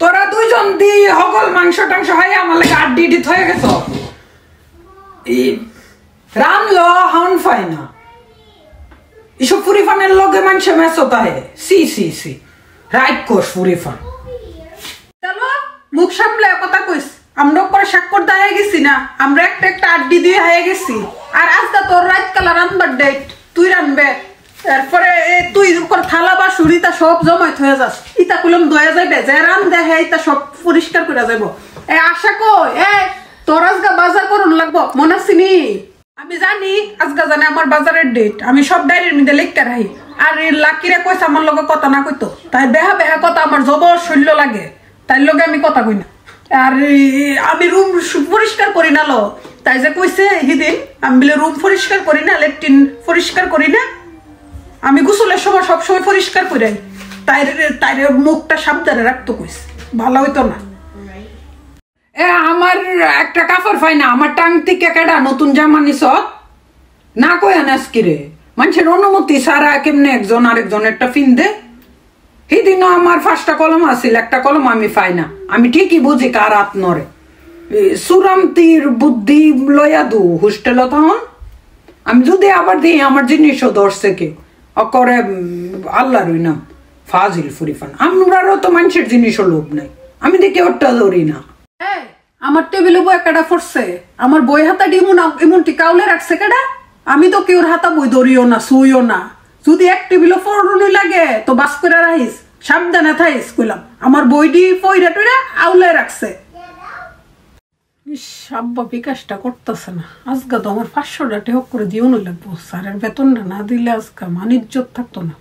তোরা দুইজন দি হকল মাংস টাংস হয় আমার লাগে আট ডিডি থয়ে গেছ রান ল হাউন ফাই না এসব ফুরিফানের লগে মাংস মেসো তাহে সি সি সি রাইট কোষ ফুরিফান চলো মুখ সামলে কথা কইস আমরা পরে স্বাক্ষর হয়ে গেছি না আমরা একটা একটা আড্ডি দিয়ে হয়ে গেছি আর আজটা তোর রাত কালা রান্নার ডেট তুই রানবে তারপরে তুই থালা বা তা সব জমাই থয়ে যাস ইতা কুলম দয়া যাইবে যে রান দেহে ইতা সব পরিষ্কার করে যাইব এ আশা কো এ তোর আজকে বাজার করুন লাগবো মনে আসিনি আমি জানি আজকে জানে আমার বাজারের ডেট আমি সব ডায়ের মধ্যে লিখতে রাখি আর লাকিরে কইছে আমার লগে কথা না কইতো তাই বেহা বেহা কথা আমার জব শৈল্য লাগে তাই লগে আমি কথা কই না আর আমি রুম পরিষ্কার করি না লো তাই যে কইছে সেদিন আমি বলে রুম পরিষ্কার করি না লেট্রিন পরিষ্কার করি না আমি গোসলের সময় সবসময় পরিষ্কার করাই টাইরের তাইরের মুখটা সাবধানে রাখতো কইস ভালো হইতো না এ আমার একটা কাপড় পাই না আমার টাং থেকে কেডা নতুন জামা নিস না কই আনাস রে মানুষের অনুমতি সারা কেমনে একজন আরেকজন একটা ফিন দে সেদিনও আমার ফার্স্টটা কলম আসিল একটা কলম আমি পাই না আমি ঠিকই বুঝি কার আত নরে সুরামতির বুদ্ধি লয়া দু হোস্টেলত তখন আমি যদি আবার দিই আমার জিনিসও দর্শে কেউ অকরে আল্লাহরই নাম ফাজিল ফুরিফান আমরারও তো মানুষের জিনিসও লোভ নাই আমি দেখি ওটা ধরি না আমার টেবিল বই একটা ফরছে আমার বই হাতা ডিমুন এমনটি কাউলে রাখছে কেডা আমি তো কেউ হাতা বই ধরিও না শুইও না যদি এক টেবিল ফরনি লাগে তো বাস করে রাখিস সাবধানে থাইস কইলাম আমার বইটি পয়রা টইরা আউলে রাখছে আব্বা বিকাশটা করতেছে না আজকে তো আমার পাঁচশোটা টেহক করে দিও না লাগবো স্যারের বেতনটা না দিলে আজকে মান ইজ্জত থাকতো না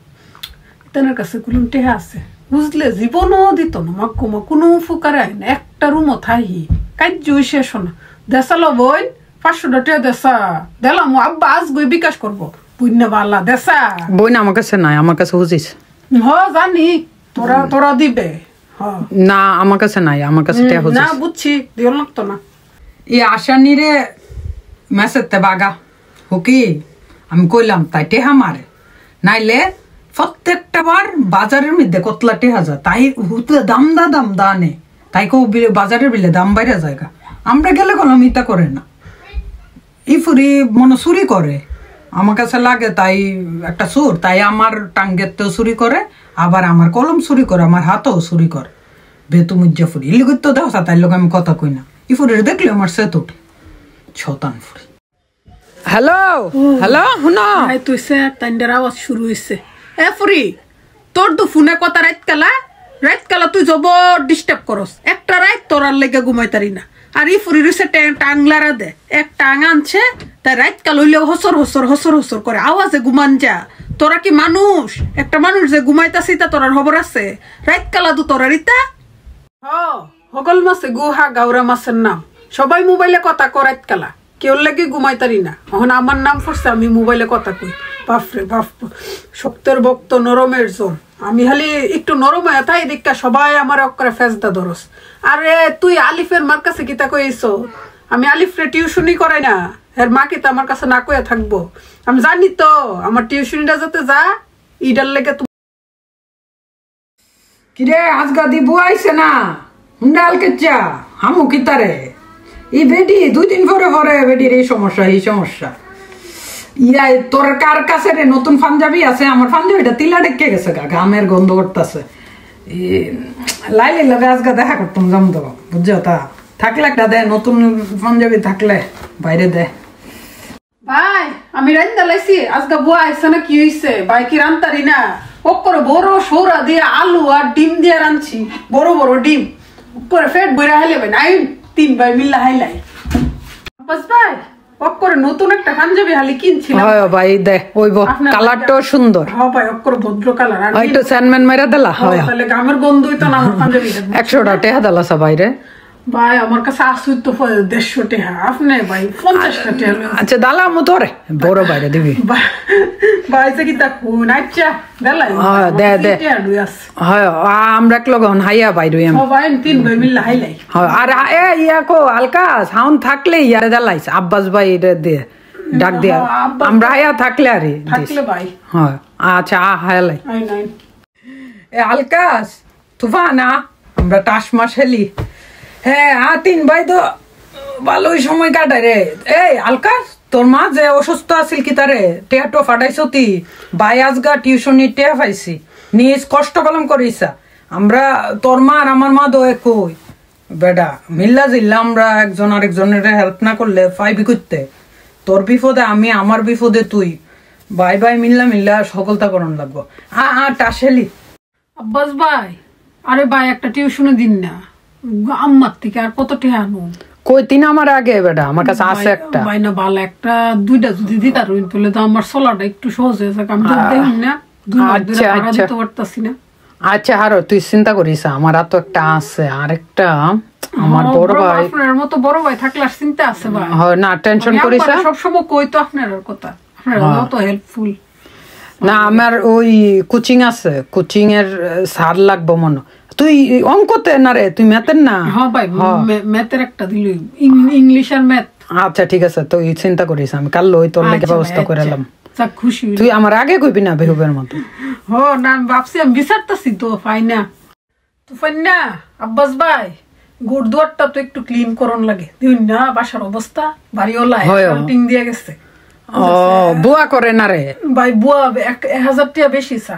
তেনার কাছে গুলুম টেহা আছে বুঝলে জীবনও দিত না মাক্কু কোনো উপকার একটা রুমও থাহি কার্যই শেষ না দেশালো বই পাঁচশোটা টেহা দেশা দেলাম আব্বা আজ গই বিকাশ করবো বুঝনা বাল্লা দেশা বই না আমার কাছে নাই আমার কাছে বুঝিস হ জানি তোরা তোরা দিবে না আমার কাছে নাই আমার কাছে না বুঝছি দিও লাগতো না এ আশা নিরে মেসেতে বাগা হুকি আমি কইলাম তাই টেহা মারে নাইলে প্রত্যেকটা বার বাজারের মধ্যে কতলা টেহা যায় তাই হুতে দাম দা দাম দা নে তাই কেউ বাজারের বিলে দাম বাইরে জায়গা আমরা গেলে কলম ইতা করে না ইফুরি মনে চুরি করে আমার কাছে লাগে তাই একটা সুর তাই আমার টাঙ্গেরতেও চুরি করে আবার আমার কলম চুরি করে আমার হাতও চুরি করে বেতু মুজ্জা ফুরি তো দেওয়া তাই লোক আমি কথা কই না ইফুরের দেখলে আমার সে তো ছতান ফুরি হ্যালো হ্যালো হুনো তুই সে টাইন্ডার আওয়াজ শুরু হইছে এ ফুরি তোর তো ফোনে কথা রাত কালা রাত কালা তুই জবর ডিস্টার্ব করস একটা রাত তোর আর লেগে ঘুমাইতারি না আর ই ফুরি রইছে টাংলারা দে এক টাং আনছে তাই রাত কাল হইলেও হসর হসর হসর হসর করে আওয়াজে ঘুমান যা তোরা কি মানুষ একটা মানুষ যে ঘুমাইতাছি তা তোরার খবর আছে রাত কালা তো তোরা রিতা হ হকল মাছ গুহা গাউরা মাছের নাম সবাই মোবাইলে কথা করাত কালা কেউ লাগে ঘুমাই তারি না এখন আমার নাম পড়ছে আমি মোবাইলে কথা কই বাপরে বাপ শক্তের ভক্ত নরমের জোর আমি খালি একটু নরম হয়ে তাই দেখা সবাই আমার অক্ষরে ফেসদা ধরস আরে তুই আলিফের মার কাছে কিতা কইস আমি আলিফরে টিউশনই করাই না হের মা কিতা আমার কাছে না কয়ে থাকবো আমি জানি তো আমার টিউশনটা যাতে যা ইডার লেগে তুমি কিরে আজগা দিবু আইসে না হুন্ডাল কেচ্চা হামু কিতারে এই বেটি দুই দিন পরে পরে বেটির এই সমস্যা এই সমস্যা ইয়া তোর কার কাছে রে নতুন পাঞ্জাবি আছে আমার পাঞ্জাবিটা তিলা ডেকে গেছে গা ঘামের গন্ধ করতেছে লাই লাইলে লগে আজকে দেখা করতাম যাম তো বুঝছো তা থাকলে একটা দে নতুন পাঞ্জাবি থাকলে বাইরে দে ভাই আমি রান্দা লাইছি আজকে বুয়া আইসে না কি হইছে ভাই কি রান্তারি না ও করে বড় সৌরা দিয়ে আলু আর ডিম দিয়ে রাঁধছি বড় বড় ডিম করে আই তিন ভাই বাস ভাই অক করে নতুন একটা পাঞ্জাবি হালি কিনছিলাম ভাই দে ওইব কালারটাও সুন্দর হ্যাঁ ভাই অক করে ভদ্র কালার আর স্যানম্যান মাইরা তাহলে গামের না আমার পাঞ্জাবি 100 টাকা দেলা সবাই রে ভাই আমার কাছে আসুই তো দেড়শো টাকা আপনি ভাই পঞ্চাশ টাকা আচ্ছা দালা মু তোরে বড় বাইরে দিবি ভাই সে কি তা আচ্ছা দালাই হ্যাঁ, হ্যাঁ, এক ভাই হ্যাঁ, আর এ ইয়া থাকলে আব্বাস ভাই রে দে ডাক দিয়া আমরা হাইয়া থাকলে আরে আচ্ছা আ হাইলাই এ আলকাস তুফানা আমরা টাস মাস হ্যাঁ আর তিন ভাই তো ভালোই সময় কাটায় রে এই আলকা তোর মা যে অসুস্থ আছিল কি তারে টেয়াটো ফাটাইছ তি ভাই আজগা টিউশনি টেয়া পাইছি নিজ কষ্ট কলম করিসা আমরা তোর মা আর আমার মা দো একই বেডা মিল্লা জিল্লা আমরা একজন আরেকজনের হেল্প না করলে ফাইবি করতে তোর বিপদে আমি আমার বিপদে তুই বাই বাই মিল্লা মিল্লা সকলতা করণ লাগবো আ আ টাসেলি আব্বাস ভাই আরে ভাই একটা টিউশনে দিন না আম্মার থেকে আর আমার আগে বেটা আমার কাছে আছে একটা দুইটা যদি আচ্ছা, আচ্ছা। আচ্ছা, আর একটা আমার বড় ভাই আপনার মতো বড় ভাই থাকলে আর চিন্তা আছে না টেনশন করিস হ্যাঁ? সব সময় কই তো আপনার কথা হেল্পফুল হ্যাঁ। না আমার ওই কোচিং আছে কোচিং এর সার লাগবে মনে হয় তুই অঙ্কতে না রে তুই ম্যাথের না হ্যাঁ ভাই ম্যাথের একটা দিল ইংলিশ আর ম্যাথ আচ্ছা ঠিক আছে তুই চিন্তা করিস আমি কাল ওই তোর লেগে আচ্ছা ব্যবস্থা করে আচ্ছা। এলাম খুশি তুই আমার আগে কইবি না বেহুবের মতো হো না ভাবছি আমি বিচারতাছি তো ফাইনা তো ফাইনা আব্বাস ভাই গোট দুয়ারটা তো একটু ক্লিন করন লাগে তুই না বাসার অবস্থা বাড়ি বাড়িওলা টিং দিয়ে গেছে ও বুয়া করে না রে ভাই বুয়া এক হাজার টাকা বেশি সা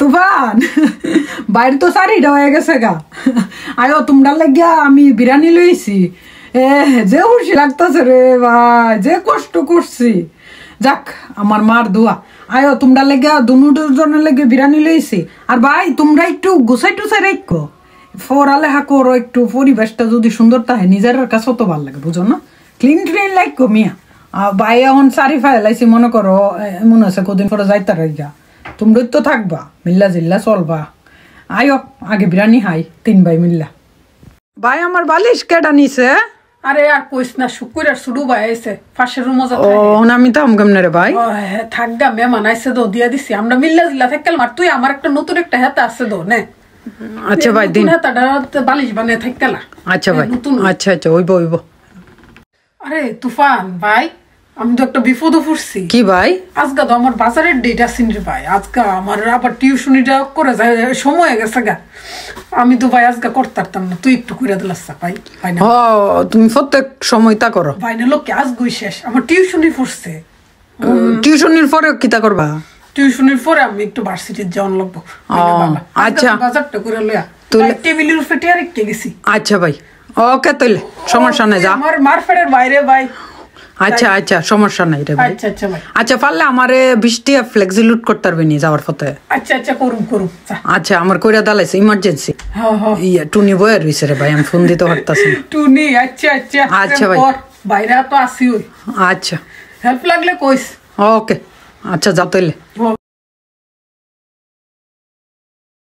তুফান বাইরে তো চারিটা হয়ে গেছে গা আয়ো তোমরা লাগিয়া আমি বিরিয়ানি লইছি এ যে খুশি লাগতেছে রে ভাই যে কষ্ট করছি যাক আমার মার দোয়া আয়ো তোমরা লেগে দুনু জন্য লেগে বিরিয়ানি লইছি আর ভাই তোমরা একটু গুছাই টুসাই রাখো হা করো একটু পরিবেশটা যদি সুন্দর থাকে নিজের কাছে তো ভালো লাগে বুঝো না ক্লিন ট্লিন লাগো মিয়া ভাই এখন চারি ফাইলাইছি মনে করো মনে আছে কদিন করে যাইতে রাখা তোমরা তো থাকবা মিল্লা জিল্লা চলবা আয়ো আগে বিরানি হাই তিন ভাই মিল্লা ভাই আমার বালিশ কেডা নিছে আরে আর কইস না শুকুর আর শুরু ভাই আইছে পাশের যা ও আমি তো আমগাম রে ভাই থাক গা মেহমান মানাইছে দো দিয়া দিছি আমরা মিল্লা জিল্লা থাককাল মার তুই আমার একটা নতুন একটা হেতা আছে দো নে আচ্ছা ভাই দিন হেতাটা বালিশ বানে থাককালা আচ্ছা ভাই আচ্ছা আচ্ছা ওইব ওইবো আরে তুফান ভাই আমি তো একটা বিপদে পড়ছি কি ভাই আজকে তো আমার বাজারের ডেটা ভাই আজকে আমার আবার টিউশনিটা করে যায় সময় গেছে গা আমি তো ভাই আজকে করতে না তুই একটু দিলাস ভাই তুমি প্রত্যেক সময় তা করো ভাই না আজ গই শেষ আমার টিউশনি পড়ছে টিউশনির পরে কি তা করবা টিউশনির পরে আমি একটু ভার্সিটির যাওয়ান লাগবো আচ্ছা বাজারটা করে লয়া তুই টেবিলের উপরে টিয়ারে গেছি আচ্ছা ভাই ওকে তাহলে সমস্যা নাই যা আমার মারফেটের বাইরে ভাই আচ্ছা আচ্ছা সমস্যা নাই রে ভাই আচ্ছা আচ্ছা আচ্ছা পারলে আমারে বৃষ্টি আর ফ্লেক্সি লুট করতে পারবে নি যাওয়ার পথে আচ্ছা আচ্ছা করুম করুম আচ্ছা আমার কইরা দালাইছে ইমার্জেন্সি ইয়া টুনি বয়ের রইছে রে ভাই আমি ফোন দিতে পারতাছি টুনি আচ্ছা আচ্ছা আচ্ছা ভাই বাইরে তো আসি আচ্ছা হেল্প লাগলে কইস ওকে আচ্ছা যাতেলে